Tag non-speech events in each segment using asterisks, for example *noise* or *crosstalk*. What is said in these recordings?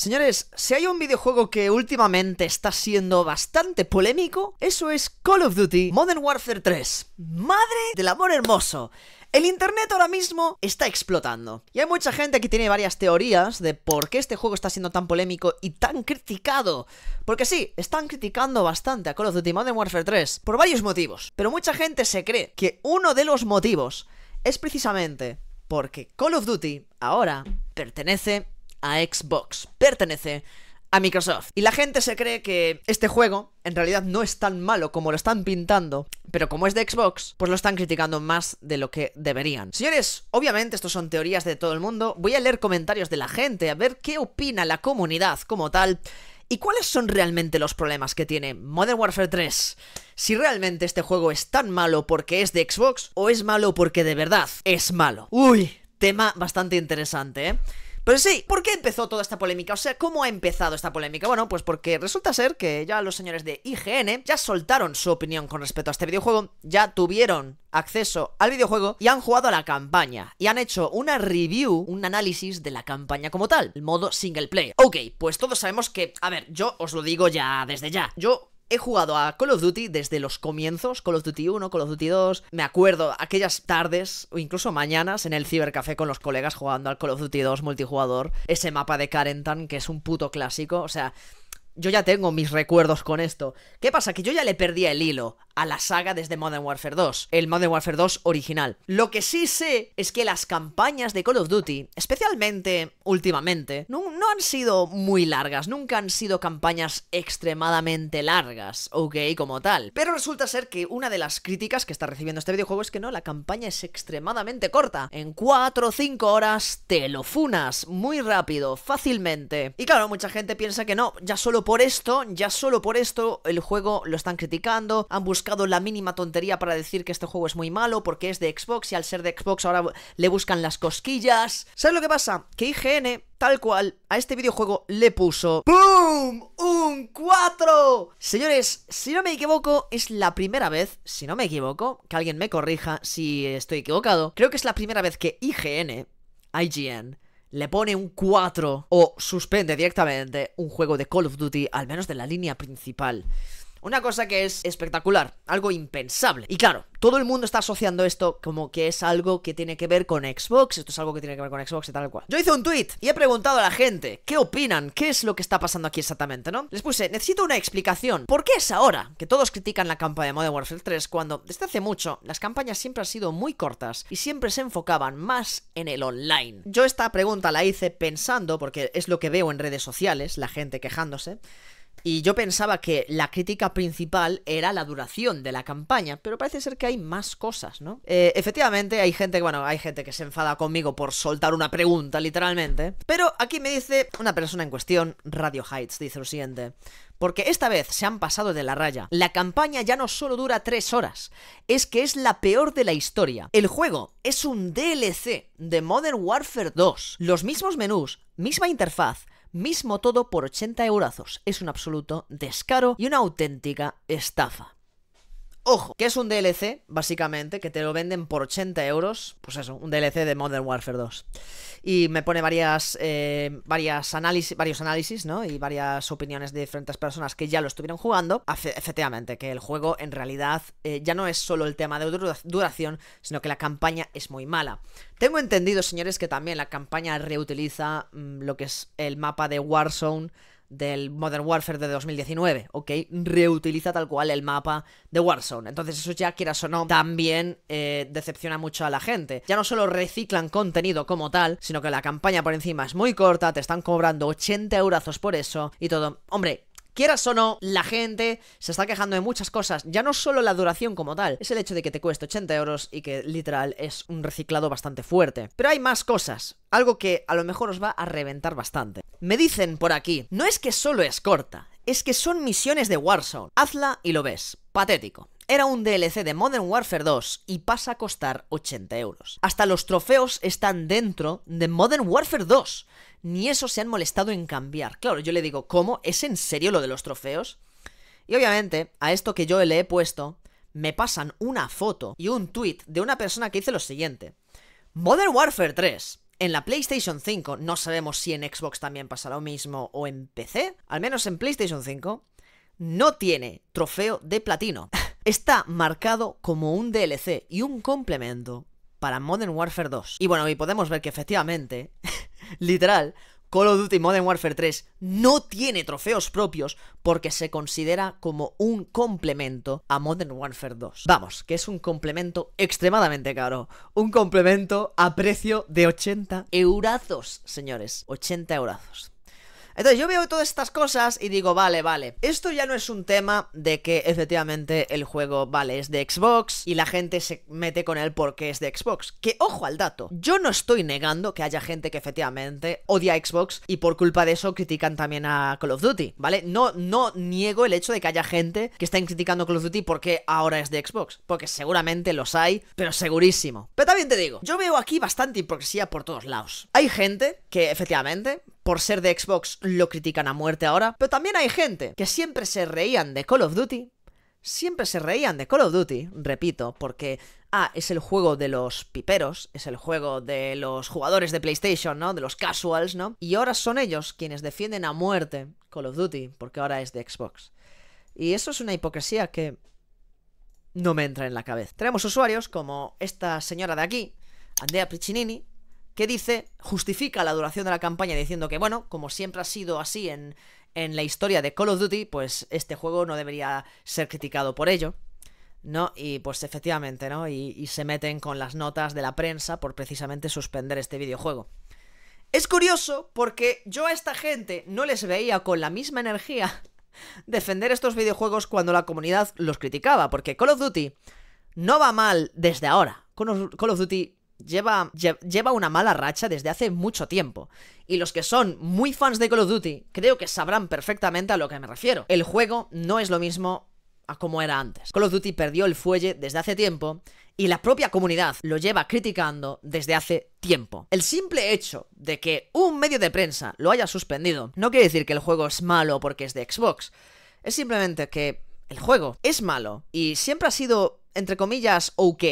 Señores, si hay un videojuego que últimamente está siendo bastante polémico, eso es Call of Duty Modern Warfare 3. ¡Madre del amor hermoso! El Internet ahora mismo está explotando. Y hay mucha gente que tiene varias teorías de por qué este juego está siendo tan polémico y tan criticado. Porque sí, están criticando bastante a Call of Duty Modern Warfare 3 por varios motivos. Pero mucha gente se cree que uno de los motivos es precisamente porque Call of Duty ahora pertenece a Xbox, pertenece a Microsoft. Y la gente se cree que este juego en realidad no es tan malo como lo están pintando, pero como es de Xbox, pues lo están criticando más de lo que deberían. Señores, obviamente estos son teorías de todo el mundo, voy a leer comentarios de la gente, a ver qué opina la comunidad como tal. ¿Y cuáles son realmente los problemas que tiene Modern Warfare 3? Si realmente este juego es tan malo porque es de Xbox o es malo porque de verdad es malo. Uy, tema bastante interesante, ¿eh? Pues sí, ¿por qué empezó toda esta polémica? O sea, ¿cómo ha empezado esta polémica? Bueno, pues porque resulta ser que ya los señores de IGN ya soltaron su opinión con respecto a este videojuego, ya tuvieron acceso al videojuego y han jugado a la campaña y han hecho una review, un análisis de la campaña como tal, el modo single player. Ok, pues todos sabemos que, a ver, yo os lo digo ya desde ya, yo he jugado a Call of Duty desde los comienzos, Call of Duty 1, Call of Duty 2, me acuerdo aquellas tardes o incluso mañanas en el cibercafé con los colegas jugando al Call of Duty 2 multijugador, ese mapa de Carentan que es un puto clásico, o sea, yo ya tengo mis recuerdos con esto. ¿Qué pasa? Que yo ya le perdía el hilo a la saga desde Modern Warfare 2, el Modern Warfare 2 original. Lo que sí sé es que las campañas de Call of Duty, especialmente últimamente, no, han sido muy largas, nunca han sido campañas extremadamente largas, ok, como tal. Pero resulta ser que una de las críticas que está recibiendo este videojuego es que no, la campaña es extremadamente corta. En 4 o 5 horas te lo funas, muy rápido, fácilmente. Y claro, mucha gente piensa que no, ya solo por esto, ya solo por esto, el juego lo están criticando, han buscado la mínima tontería para decir que este juego es muy malo porque es de Xbox y al ser de Xbox ahora le buscan las cosquillas. ¿Sabes lo que pasa? Que IGN tal cual, a este videojuego le puso ¡BOOM! ¡Un 4! Señores, si no me equivoco, es la primera vez, si no me equivoco, que alguien me corrija si estoy equivocado, creo que es la primera vez que IGN, IGN, le pone un 4 o suspende directamente un juego de Call of Duty, al menos de la línea principal. Una cosa que es espectacular, algo impensable. Y claro, todo el mundo está asociando esto como que es algo que tiene que ver con Xbox, esto es algo que tiene que ver con Xbox y tal cual. Yo hice un tweet y he preguntado a la gente, ¿qué opinan? ¿Qué es lo que está pasando aquí exactamente, no? Les puse, necesito una explicación. ¿Por qué es ahora que todos critican la campaña de Modern Warfare 3 cuando desde hace mucho las campañas siempre han sido muy cortas y siempre se enfocaban más en el online? Yo esta pregunta la hice pensando, porque es lo que veo en redes sociales, la gente quejándose. Y yo pensaba que la crítica principal era la duración de la campaña, pero parece ser que hay más cosas, ¿no? Eh, efectivamente, hay gente, bueno, hay gente que se enfada conmigo por soltar una pregunta, literalmente. Pero aquí me dice una persona en cuestión, Radio Heights, dice lo siguiente. Porque esta vez se han pasado de la raya. La campaña ya no solo dura tres horas, es que es la peor de la historia. El juego es un DLC de Modern Warfare 2. Los mismos menús, misma interfaz, mismo todo por 80 eurazos. Es un absoluto descaro y una auténtica estafa. Ojo, que es un DLC, básicamente, que te lo venden por 80 euros. Pues eso, un DLC de Modern Warfare 2. Y me pone eh, varias, análisis, varios análisis, ¿no? Y varias opiniones de diferentes personas que ya lo estuvieron jugando. Efectivamente, que el juego en realidad eh, ya no es solo el tema de duración, sino que la campaña es muy mala. Tengo entendido, señores, que también la campaña reutiliza mm, lo que es el mapa de Warzone del Modern Warfare de 2019, ¿ok? Reutiliza tal cual el mapa de Warzone. Entonces eso ya, quieras o no, también eh, decepciona mucho a la gente. Ya no solo reciclan contenido como tal, sino que la campaña por encima es muy corta, te están cobrando 80 eurazos por eso y todo. Hombre, Quieras o no, la gente se está quejando de muchas cosas. Ya no solo la duración como tal, es el hecho de que te cueste 80 euros y que literal es un reciclado bastante fuerte. Pero hay más cosas. Algo que a lo mejor os va a reventar bastante. Me dicen por aquí, no es que solo es corta, es que son misiones de Warzone. Hazla y lo ves. Patético. Era un DLC de Modern Warfare 2 y pasa a costar 80 euros. Hasta los trofeos están dentro de Modern Warfare 2. Ni eso se han molestado en cambiar. Claro, yo le digo, ¿cómo? ¿Es en serio lo de los trofeos? Y obviamente, a esto que yo le he puesto, me pasan una foto y un tweet de una persona que dice lo siguiente. Modern Warfare 3 en la PlayStation 5, no sabemos si en Xbox también pasa lo mismo o en PC, al menos en PlayStation 5, no tiene trofeo de platino. *laughs* Está marcado como un DLC y un complemento para Modern Warfare 2. Y bueno, y podemos ver que efectivamente, *laughs* literal, Call of Duty Modern Warfare 3 no tiene trofeos propios porque se considera como un complemento a Modern Warfare 2. Vamos, que es un complemento extremadamente caro. Un complemento a precio de 80 eurazos, señores. 80 eurazos. Entonces yo veo todas estas cosas y digo, vale, vale, esto ya no es un tema de que efectivamente el juego, vale, es de Xbox y la gente se mete con él porque es de Xbox. Que ojo al dato, yo no estoy negando que haya gente que efectivamente odia a Xbox y por culpa de eso critican también a Call of Duty, ¿vale? No, no niego el hecho de que haya gente que estén criticando Call of Duty porque ahora es de Xbox, porque seguramente los hay, pero segurísimo. Pero también te digo, yo veo aquí bastante hipocresía por todos lados. Hay gente que efectivamente por ser de Xbox lo critican a muerte ahora, pero también hay gente que siempre se reían de Call of Duty. Siempre se reían de Call of Duty, repito, porque, ah, es el juego de los piperos, es el juego de los jugadores de PlayStation, ¿no? De los casuals, ¿no? Y ahora son ellos quienes defienden a muerte Call of Duty, porque ahora es de Xbox. Y eso es una hipocresía que no me entra en la cabeza. Tenemos usuarios como esta señora de aquí, Andrea Piccinini, que dice, justifica la duración de la campaña diciendo que, bueno, como siempre ha sido así en, la historia de Call of Duty, pues este juego no debería ser criticado por ello. ¿no? Y pues efectivamente, ¿no? Y, y, se meten con las notas de la prensa por precisamente suspender este videojuego. Es curioso porque yo a esta gente no les veía con la misma energía *laughs* defender estos videojuegos cuando la comunidad los criticaba, porque Call of Duty no va mal desde ahora. Call of Duty lleva, lleva una mala racha desde hace mucho tiempo. Y los que son muy fans de Call of Duty creo que sabrán perfectamente a lo que me refiero. El juego no es lo mismo a como era antes. Call of Duty perdió el fuelle desde hace tiempo y la propia comunidad lo lleva criticando desde hace tiempo. El simple hecho de que un medio de prensa lo haya suspendido no quiere decir que el juego es malo porque es de Xbox. Es simplemente que el juego es malo y siempre ha sido, entre comillas, ok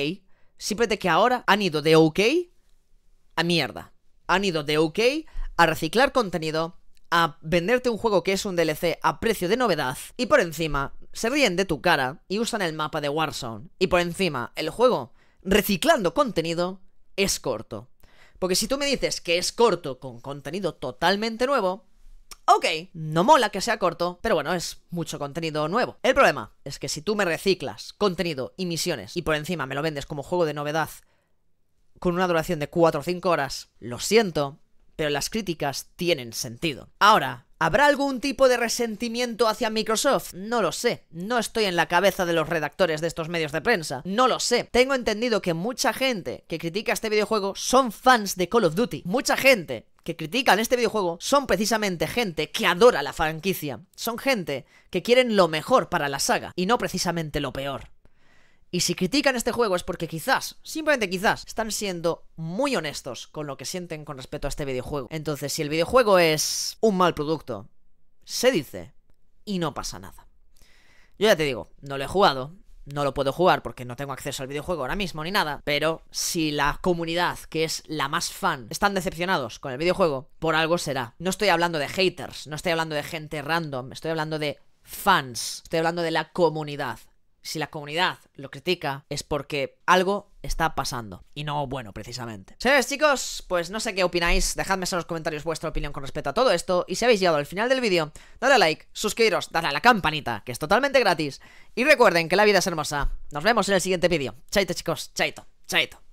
te que ahora han ido de OK a mierda. Han ido de OK a reciclar contenido, a venderte un juego que es un DLC a precio de novedad y por encima se ríen de tu cara y usan el mapa de Warzone. Y por encima, el juego, reciclando contenido, es corto. Porque si tú me dices que es corto con contenido totalmente nuevo, ok, no mola que sea corto, pero bueno, es mucho contenido nuevo. El problema es que si tú me reciclas contenido y misiones y por encima me lo vendes como juego de novedad con una duración de 4 o 5 horas, lo siento, pero las críticas tienen sentido. Ahora, ¿habrá algún tipo de resentimiento hacia Microsoft? No lo sé. No estoy en la cabeza de los redactores de estos medios de prensa. No lo sé. Tengo entendido que mucha gente que critica este videojuego son fans de Call of Duty. Mucha gente que critican este videojuego son precisamente gente que adora la franquicia. Son gente que quieren lo mejor para la saga y no precisamente lo peor. Y si critican este juego es porque quizás, simplemente quizás, están siendo muy honestos con lo que sienten con respecto a este videojuego. Entonces, si el videojuego es un mal producto, se dice y no pasa nada. Yo ya te digo, no lo he jugado, no lo puedo jugar porque no tengo acceso al videojuego ahora mismo ni nada, pero si la comunidad, que es la más fan, están decepcionados con el videojuego, por algo será. No estoy hablando de haters, no estoy hablando de gente random, estoy hablando de fans, estoy hablando de la comunidad. Si la comunidad lo critica es porque algo está pasando. Y no bueno, precisamente. Señores, chicos, pues no sé qué opináis. Dejadme en los comentarios vuestra opinión con respecto a todo esto. Y si habéis llegado al final del vídeo, dadle a like, suscribiros, dadle a la campanita, que es totalmente gratis. Y recuerden que la vida es hermosa. Nos vemos en el siguiente vídeo. Chaito, chicos. Chaito. Chaito.